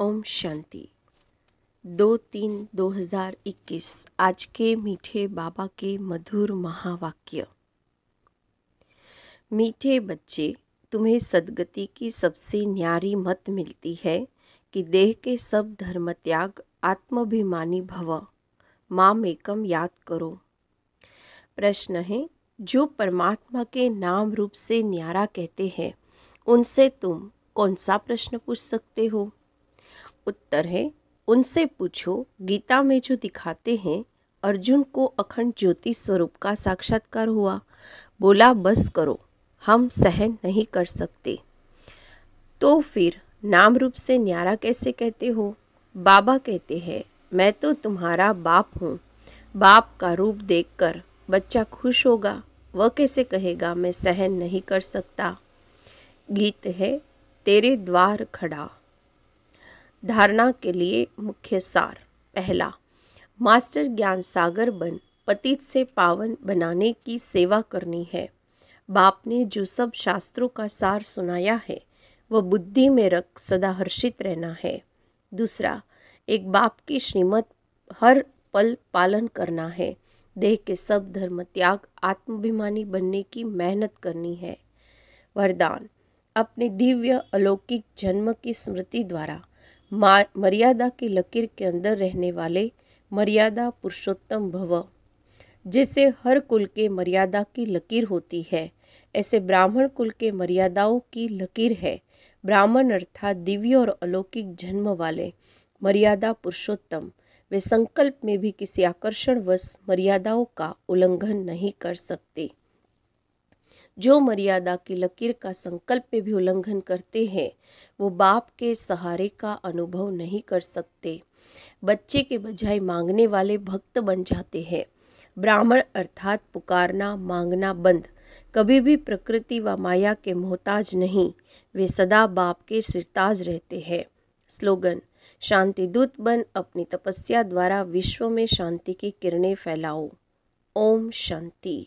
ओम शांति दो तीन दो हजार इक्कीस आज के मीठे बाबा के मधुर महावाक्य मीठे बच्चे तुम्हें सदगति की सबसे न्यारी मत मिलती है कि देह के सब धर्म त्याग आत्माभिमानी भव माम एकम याद करो प्रश्न है जो परमात्मा के नाम रूप से न्यारा कहते हैं उनसे तुम कौन सा प्रश्न पूछ सकते हो उत्तर है उनसे पूछो गीता में जो दिखाते हैं अर्जुन को अखंड ज्योति स्वरूप का साक्षात्कार हुआ बोला बस करो हम सहन नहीं कर सकते तो फिर नाम रूप से न्यारा कैसे कहते हो बाबा कहते हैं मैं तो तुम्हारा बाप हूँ बाप का रूप देखकर बच्चा खुश होगा वह कैसे कहेगा मैं सहन नहीं कर सकता गीत है तेरे द्वार खड़ा धारणा के लिए मुख्य सार पहला मास्टर ज्ञान सागर बन पतित से पावन बनाने की सेवा करनी है बाप ने जो सब शास्त्रों का सार सुनाया है वह बुद्धि में रख सदा हर्षित रहना है दूसरा एक बाप की श्रीमत हर पल पालन करना है देह के सब धर्म त्याग आत्माभिमानी बनने की मेहनत करनी है वरदान अपने दिव्य अलौकिक जन्म की स्मृति द्वारा मर्यादा की लकीर के अंदर रहने वाले मर्यादा पुरुषोत्तम भव जिससे हर कुल के मर्यादा की लकीर होती है ऐसे ब्राह्मण कुल के मर्यादाओं की लकीर है ब्राह्मण अर्थात दिव्य और अलौकिक जन्म वाले मर्यादा पुरुषोत्तम वे संकल्प में भी किसी आकर्षण वश मर्यादाओं का उल्लंघन नहीं कर सकते जो मर्यादा की लकीर का संकल्प पे भी उल्लंघन करते हैं वो बाप के सहारे का अनुभव नहीं कर सकते बच्चे के बजाय मांगने वाले भक्त बन जाते हैं ब्राह्मण अर्थात पुकारना मांगना बंद कभी भी प्रकृति व माया के मोहताज नहीं वे सदा बाप के सिरताज रहते हैं स्लोगन शांति दूत बन अपनी तपस्या द्वारा विश्व में शांति की किरणें फैलाओ ओम शांति